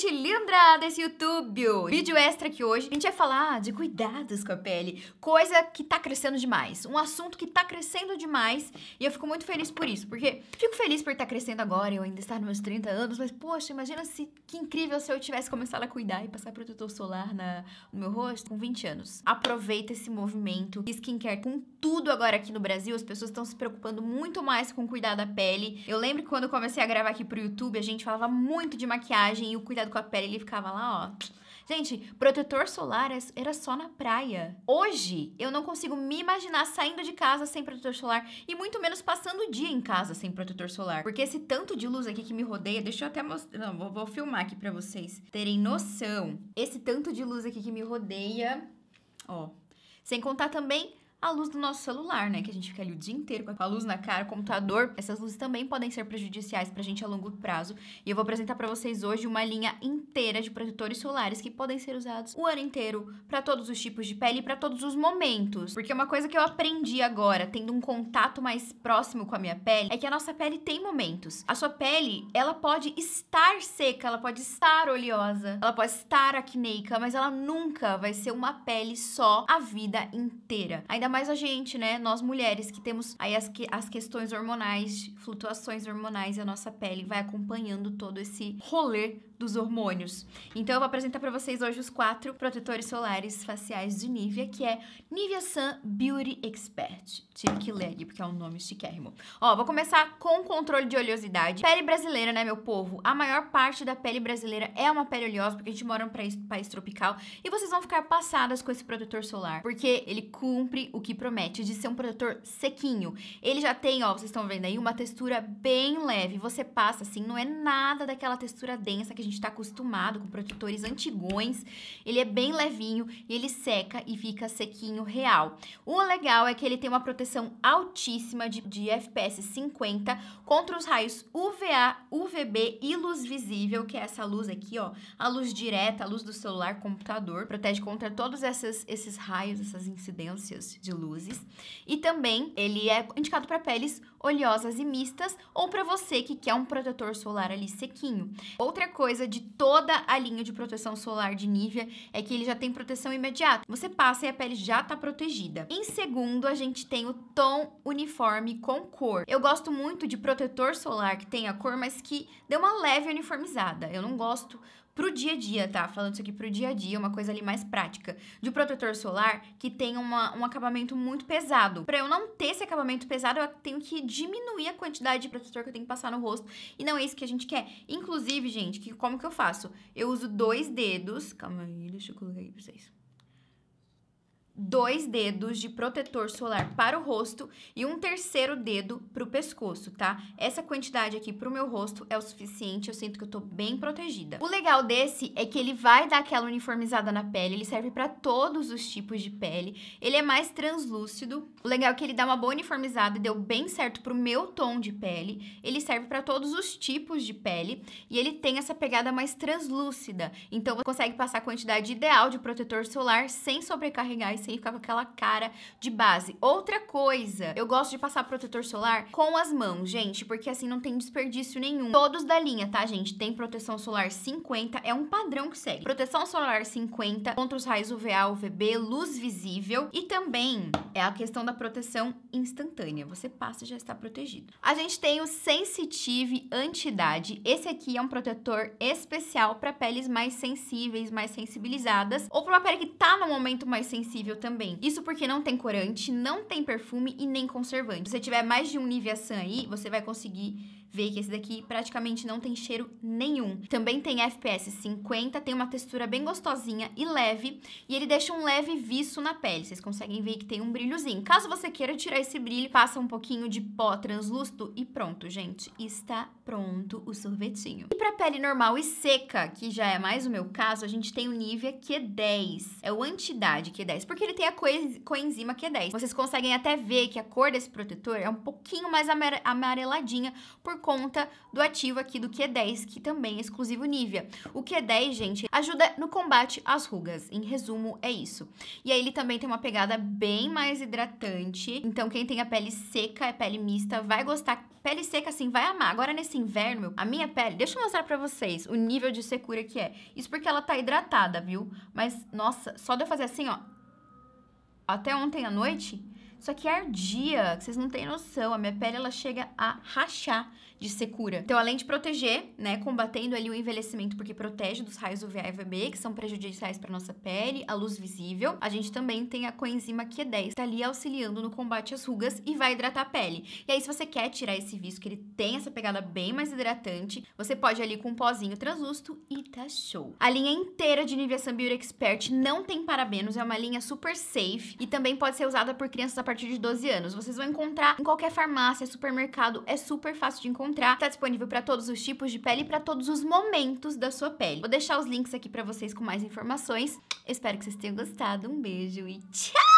gente linda desse YouTube! Vídeo extra aqui hoje, a gente vai falar de cuidados com a pele, coisa que tá crescendo demais, um assunto que tá crescendo demais e eu fico muito feliz por isso, porque fico feliz por estar tá crescendo agora, eu ainda estar nos meus 30 anos, mas poxa, imagina se que incrível se eu tivesse começado a cuidar e passar protetor solar na, no meu rosto com 20 anos. Aproveita esse movimento, skincare com tudo agora aqui no Brasil, as pessoas estão se preocupando muito mais com cuidar da pele. Eu lembro que quando eu comecei a gravar aqui pro YouTube, a gente falava muito de maquiagem e o cuidado com a pele, ele ficava lá, ó. Gente, protetor solar é era só na praia. Hoje, eu não consigo me imaginar saindo de casa sem protetor solar e muito menos passando o dia em casa sem protetor solar. Porque esse tanto de luz aqui que me rodeia, deixa eu até mostrar, não, vou, vou filmar aqui para vocês terem noção. Esse tanto de luz aqui que me rodeia, ó. Sem contar também a luz do nosso celular, né? Que a gente fica ali o dia inteiro com a luz na cara, computador. Essas luzes também podem ser prejudiciais pra gente a longo prazo. E eu vou apresentar para vocês hoje uma linha inteira de protetores solares que podem ser usados o ano inteiro para todos os tipos de pele e para todos os momentos. Porque uma coisa que eu aprendi agora, tendo um contato mais próximo com a minha pele, é que a nossa pele tem momentos. A sua pele, ela pode estar seca, ela pode estar oleosa, ela pode estar acneica, mas ela nunca vai ser uma pele só a vida inteira. Ainda mais a gente, né? Nós mulheres que temos aí as, que, as questões hormonais, flutuações hormonais e a nossa pele vai acompanhando todo esse rolê dos hormônios. Então eu vou apresentar para vocês hoje os quatro protetores solares faciais de Nivea, que é Nivea Sun Beauty Expert. Tive que ler porque é um nome chiquérrimo. Ó, vou começar com o controle de oleosidade. Pele brasileira, né, meu povo? A maior parte da pele brasileira é uma pele oleosa, porque a gente mora num país tropical, e vocês vão ficar passadas com esse protetor solar, porque ele cumpre o o que promete de ser um protetor sequinho. Ele já tem, ó, vocês estão vendo aí, uma textura bem leve. Você passa assim, não é nada daquela textura densa que a gente tá acostumado com protetores antigões. Ele é bem levinho e ele seca e fica sequinho real. O legal é que ele tem uma proteção altíssima de, de FPS 50 contra os raios UVA, UVB e luz visível, que é essa luz aqui, ó, a luz direta, a luz do celular, computador, protege contra todos esses, esses raios, essas incidências de de luzes. E também ele é indicado para peles oleosas e mistas, ou para você que quer um protetor solar ali sequinho. Outra coisa de toda a linha de proteção solar de Nivea é que ele já tem proteção imediata. Você passa e a pele já tá protegida. Em segundo, a gente tem o tom uniforme com cor. Eu gosto muito de protetor solar que tem a cor, mas que dê uma leve uniformizada. Eu não gosto pro dia a dia, tá? Falando isso aqui pro dia a dia, uma coisa ali mais prática. De protetor solar que tem uma, um acabamento muito pesado. Para eu não ter esse acabamento pesado, eu tenho que diminuir a quantidade de protetor que eu tenho que passar no rosto. E não é isso que a gente quer. Inclusive, gente, que, como que eu faço? Eu uso dois dedos. Calma aí, deixa eu colocar aí pra vocês dois dedos de protetor solar para o rosto e um terceiro dedo para o pescoço, tá? Essa quantidade aqui para o meu rosto é o suficiente, eu sinto que eu tô bem protegida. O legal desse é que ele vai dar aquela uniformizada na pele, ele serve para todos os tipos de pele, ele é mais translúcido. O legal é que ele dá uma boa uniformizada e deu bem certo para o meu tom de pele. Ele serve para todos os tipos de pele e ele tem essa pegada mais translúcida. Então você consegue passar a quantidade ideal de protetor solar sem sobrecarregar e sem assim e ficar com aquela cara de base. Outra coisa, eu gosto de passar protetor solar com as mãos, gente, porque assim não tem desperdício nenhum. Todos da linha, tá, gente? Tem proteção solar 50, é um padrão que segue. Proteção solar 50 contra os raios UVA, UVB, luz visível e também é a questão da proteção instantânea. Você passa e já está protegido. A gente tem o Sensitive Antidade. Esse aqui é um protetor especial para peles mais sensíveis, mais sensibilizadas ou para uma pele que tá no momento mais sensível também. Isso porque não tem corante, não tem perfume e nem conservante. Se você tiver mais de um Nivea Sun aí, você vai conseguir vê que esse daqui praticamente não tem cheiro nenhum. Também tem FPS 50, tem uma textura bem gostosinha e leve, e ele deixa um leve viço na pele. Vocês conseguem ver que tem um brilhozinho. Caso você queira tirar esse brilho, passa um pouquinho de pó translúcido e pronto, gente. Está pronto o sorvetinho. E pra pele normal e seca, que já é mais o meu caso, a gente tem o Nivea Q10. É o Antidade Q10, porque ele tem a coenzima Q10. Vocês conseguem até ver que a cor desse protetor é um pouquinho mais amareladinha por conta do ativo aqui do Q10, que também é exclusivo Nivea. O Q10, gente, ajuda no combate às rugas. Em resumo, é isso. E aí ele também tem uma pegada bem mais hidratante. Então, quem tem a pele seca, é pele mista, vai gostar. Pele seca, assim, vai amar. Agora, nesse inverno, a minha pele... Deixa eu mostrar pra vocês o nível de secura que é. Isso porque ela tá hidratada, viu? Mas, nossa, só de eu fazer assim, ó... Até ontem à noite, só que ardia, que vocês não têm noção. A minha pele, ela chega a rachar de secura. Então, além de proteger, né, combatendo ali o envelhecimento, porque protege dos raios UVA e UVB, que são prejudiciais para nossa pele, a luz visível, a gente também tem a coenzima Q10, que está ali auxiliando no combate às rugas e vai hidratar a pele. E aí, se você quer tirar esse vício que ele tem essa pegada bem mais hidratante, você pode ali com um pozinho translusto e tá show. A linha inteira de Nivea Sun Beauty Expert não tem parabenos, é uma linha super safe e também pode ser usada por crianças a partir de 12 anos. Vocês vão encontrar em qualquer farmácia, supermercado, é super fácil de encontrar. Tá disponível para todos os tipos de pele e para todos os momentos da sua pele. Vou deixar os links aqui para vocês com mais informações. Espero que vocês tenham gostado. Um beijo e tchau!